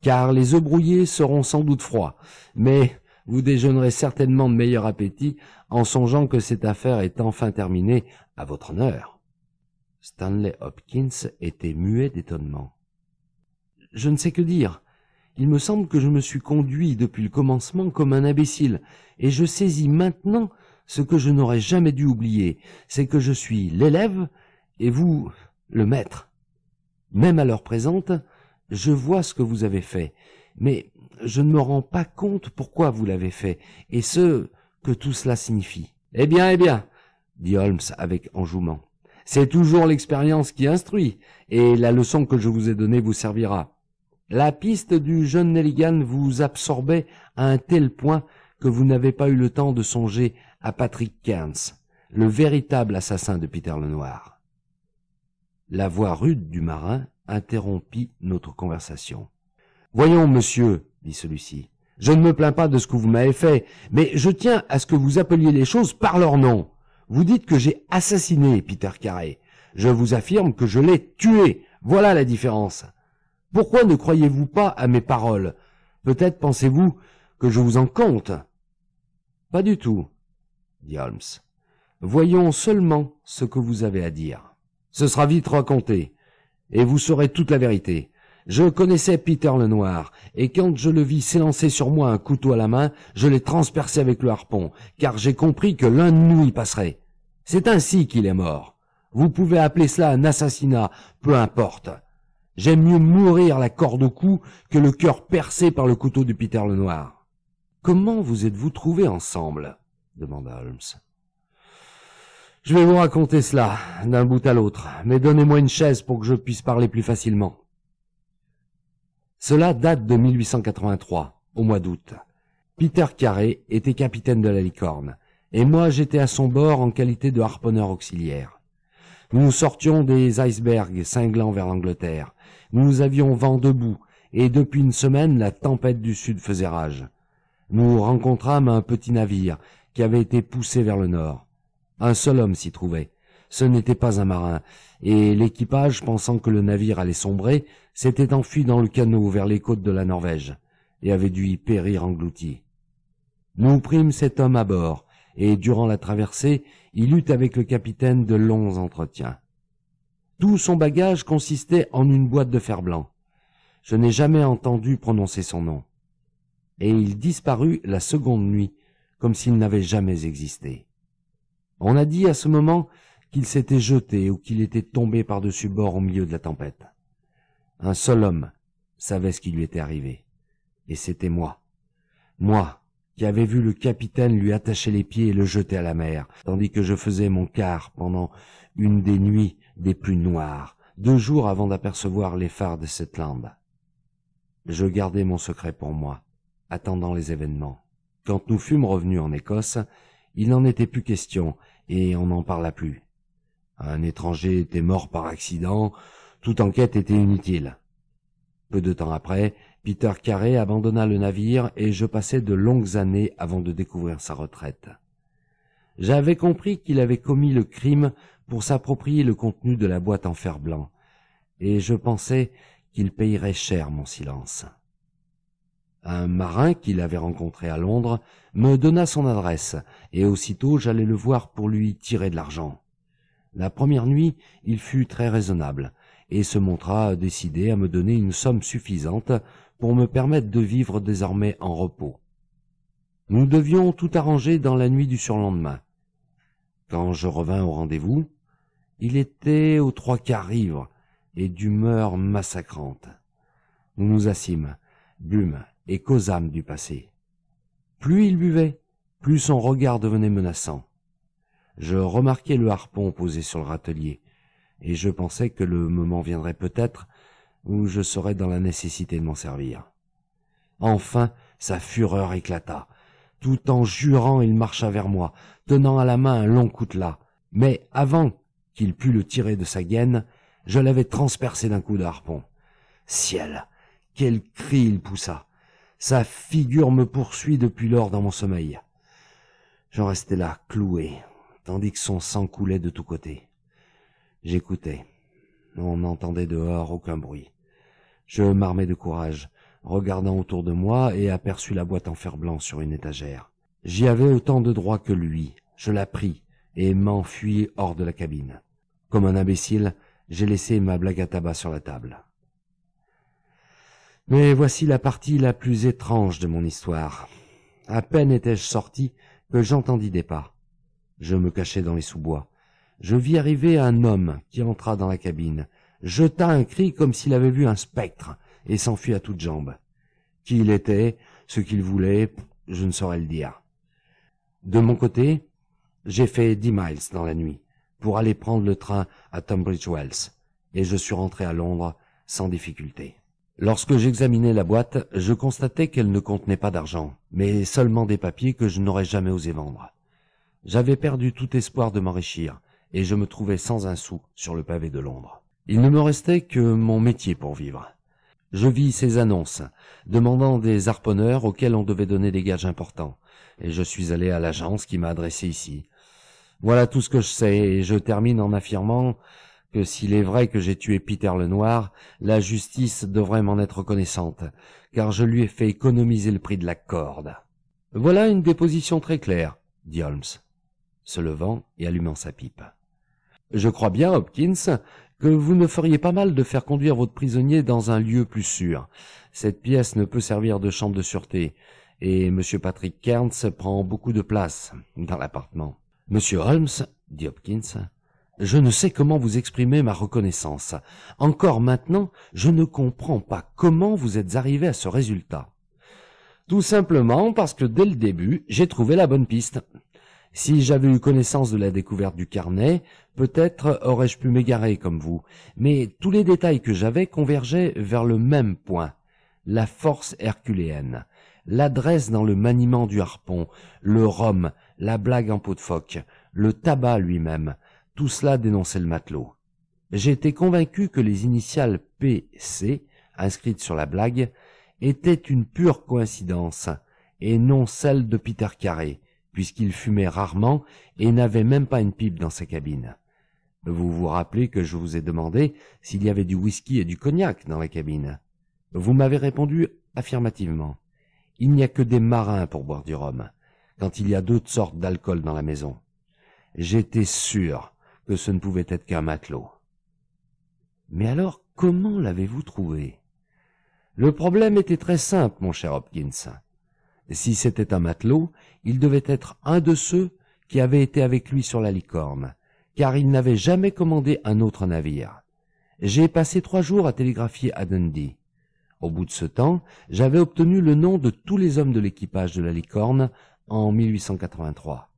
car les œufs brouillés seront sans doute froids, mais vous déjeunerez certainement de meilleur appétit en songeant que cette affaire est enfin terminée à votre honneur. Stanley Hopkins était muet d'étonnement. Je ne sais que dire. Il me semble que je me suis conduit depuis le commencement comme un imbécile, et je saisis maintenant ce que je n'aurais jamais dû oublier, c'est que je suis l'élève et vous le maître. Même à l'heure présente, je vois ce que vous avez fait, mais je ne me rends pas compte pourquoi vous l'avez fait, et ce que tout cela signifie. Eh bien, eh bien, dit Holmes avec enjouement. C'est toujours l'expérience qui instruit, et la leçon que je vous ai donnée vous servira. La piste du jeune Nelligan vous absorbait à un tel point que vous n'avez pas eu le temps de songer à Patrick Cairns, le véritable assassin de Peter Lenoir. La voix rude du marin interrompit notre conversation. Voyons, monsieur, dit celui-ci, je ne me plains pas de ce que vous m'avez fait, mais je tiens à ce que vous appeliez les choses par leur nom. Vous dites que j'ai assassiné Peter Carré. Je vous affirme que je l'ai tué. Voilà la différence. Pourquoi ne croyez-vous pas à mes paroles Peut-être pensez-vous que je vous en compte. Pas du tout. Voyons seulement ce que vous avez à dire. Ce sera vite raconté, et vous saurez toute la vérité. Je connaissais Peter le Noir, et quand je le vis s'élancer sur moi un couteau à la main, je l'ai transpercé avec le harpon, car j'ai compris que l'un de nous y passerait. C'est ainsi qu'il est mort. Vous pouvez appeler cela un assassinat, peu importe. J'aime mieux mourir la corde au cou que le cœur percé par le couteau de Peter le Noir. Comment vous êtes-vous trouvés ensemble demanda Holmes. Je vais vous raconter cela, d'un bout à l'autre, mais donnez-moi une chaise pour que je puisse parler plus facilement. Cela date de 1883, au mois d'août. Peter Carré était capitaine de la licorne, et moi j'étais à son bord en qualité de harponneur auxiliaire. Nous sortions des icebergs cinglants vers l'Angleterre. Nous avions vent debout, et depuis une semaine la tempête du sud faisait rage. Nous rencontrâmes un petit navire qui avait été poussé vers le nord. Un seul homme s'y trouvait. Ce n'était pas un marin, et l'équipage, pensant que le navire allait sombrer, s'était enfui dans le canot vers les côtes de la Norvège, et avait dû y périr englouti. Nous prîmes cet homme à bord, et durant la traversée, il eut avec le capitaine de longs entretiens. Tout son bagage consistait en une boîte de fer blanc. Je n'ai jamais entendu prononcer son nom. Et il disparut la seconde nuit, comme s'il n'avait jamais existé. On a dit à ce moment qu'il s'était jeté ou qu'il était tombé par-dessus bord au milieu de la tempête. Un seul homme savait ce qui lui était arrivé, et c'était moi. Moi, qui avais vu le capitaine lui attacher les pieds et le jeter à la mer, tandis que je faisais mon quart pendant une des nuits des plus noires, deux jours avant d'apercevoir les phares de cette lande. Je gardais mon secret pour moi, attendant les événements. Quand nous fûmes revenus en Écosse, il n'en était plus question, et on n'en parla plus. Un étranger était mort par accident, toute enquête était inutile. Peu de temps après, Peter Carré abandonna le navire et je passai de longues années avant de découvrir sa retraite. J'avais compris qu'il avait commis le crime pour s'approprier le contenu de la boîte en fer blanc, et je pensais qu'il payerait cher mon silence. Un marin qu'il avait rencontré à Londres me donna son adresse, et aussitôt j'allai le voir pour lui tirer de l'argent. La première nuit, il fut très raisonnable, et se montra décidé à me donner une somme suffisante pour me permettre de vivre désormais en repos. Nous devions tout arranger dans la nuit du surlendemain. Quand je revins au rendez-vous, il était aux trois quarts ivre et d'humeur massacrante. Nous nous assîmes, bûmes, et qu'aux âmes du passé. Plus il buvait, plus son regard devenait menaçant. Je remarquai le harpon posé sur le râtelier, et je pensais que le moment viendrait peut-être où je serais dans la nécessité de m'en servir. Enfin, sa fureur éclata. Tout en jurant, il marcha vers moi, tenant à la main un long coutelas. Mais avant qu'il pût le tirer de sa gaine, je l'avais transpercé d'un coup de harpon. Ciel! Quel cri il poussa! Sa figure me poursuit depuis lors dans mon sommeil. J'en restais là, cloué, tandis que son sang coulait de tous côtés. J'écoutais. On n'entendait dehors aucun bruit. Je m'armais de courage, regardant autour de moi et aperçus la boîte en fer-blanc sur une étagère. J'y avais autant de droit que lui. Je la pris et m'enfuis hors de la cabine. Comme un imbécile, j'ai laissé ma blague à tabac sur la table. Mais voici la partie la plus étrange de mon histoire. À peine étais-je sorti que j'entendis des pas. Je me cachai dans les sous-bois. Je vis arriver un homme qui entra dans la cabine, jeta un cri comme s'il avait vu un spectre, et s'enfuit à toutes jambes. Qui il était, ce qu'il voulait, je ne saurais le dire. De mon côté, j'ai fait dix miles dans la nuit pour aller prendre le train à Tunbridge Wells, et je suis rentré à Londres sans difficulté. Lorsque j'examinais la boîte, je constatais qu'elle ne contenait pas d'argent, mais seulement des papiers que je n'aurais jamais osé vendre. J'avais perdu tout espoir de m'enrichir, et je me trouvais sans un sou sur le pavé de Londres. Il ne me restait que mon métier pour vivre. Je vis ces annonces, demandant des harponneurs auxquels on devait donner des gages importants, et je suis allé à l'agence qui m'a adressé ici. Voilà tout ce que je sais, et je termine en affirmant s'il est vrai que j'ai tué Peter le Noir, la justice devrait m'en être reconnaissante, car je lui ai fait économiser le prix de la corde. Voilà une déposition très claire, dit Holmes, se levant et allumant sa pipe. Je crois bien, Hopkins, que vous ne feriez pas mal de faire conduire votre prisonnier dans un lieu plus sûr. Cette pièce ne peut servir de chambre de sûreté, et M. Patrick Kearns prend beaucoup de place dans l'appartement. Monsieur Holmes, dit Hopkins, je ne sais comment vous exprimer ma reconnaissance. Encore maintenant, je ne comprends pas comment vous êtes arrivé à ce résultat. Tout simplement parce que dès le début, j'ai trouvé la bonne piste. Si j'avais eu connaissance de la découverte du carnet, peut-être aurais-je pu m'égarer comme vous, mais tous les détails que j'avais convergeaient vers le même point, la force herculéenne, l'adresse dans le maniement du harpon, le rhum, la blague en peau de phoque, le tabac lui-même, tout cela dénonçait le matelot. J'étais convaincu que les initiales P, C, inscrites sur la blague, étaient une pure coïncidence, et non celle de Peter Carré, puisqu'il fumait rarement et n'avait même pas une pipe dans sa cabine. Vous vous rappelez que je vous ai demandé s'il y avait du whisky et du cognac dans la cabine. Vous m'avez répondu affirmativement. Il n'y a que des marins pour boire du rhum, quand il y a d'autres sortes d'alcool dans la maison. J'étais sûr que ce ne pouvait être qu'un matelot. Mais alors, comment l'avez-vous trouvé Le problème était très simple, mon cher Hopkins. Si c'était un matelot, il devait être un de ceux qui avaient été avec lui sur la licorne, car il n'avait jamais commandé un autre navire. J'ai passé trois jours à télégraphier à Dundee. Au bout de ce temps, j'avais obtenu le nom de tous les hommes de l'équipage de la licorne en 1883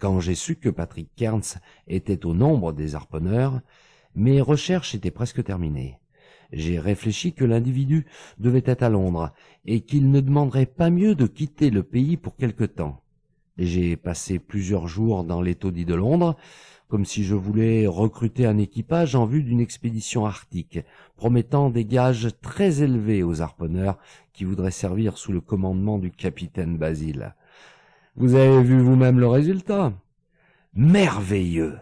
quand j'ai su que Patrick Kearns était au nombre des harponneurs, mes recherches étaient presque terminées. J'ai réfléchi que l'individu devait être à Londres et qu'il ne demanderait pas mieux de quitter le pays pour quelque temps. J'ai passé plusieurs jours dans les taudis de Londres, comme si je voulais recruter un équipage en vue d'une expédition arctique, promettant des gages très élevés aux harponneurs qui voudraient servir sous le commandement du capitaine Basile. Vous avez vu vous-même le résultat. Merveilleux,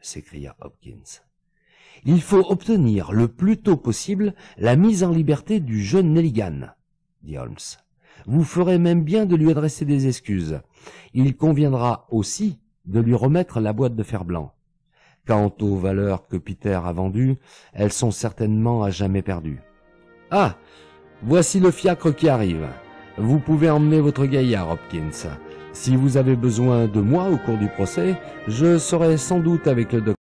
s'écria Hopkins. Il faut obtenir le plus tôt possible la mise en liberté du jeune Nelligan, dit Holmes. Vous ferez même bien de lui adresser des excuses. Il conviendra aussi de lui remettre la boîte de fer blanc. Quant aux valeurs que Peter a vendues, elles sont certainement à jamais perdues. Ah, voici le fiacre qui arrive. Vous pouvez emmener votre gaillard, Hopkins. Si vous avez besoin de moi au cours du procès, je serai sans doute avec le docteur.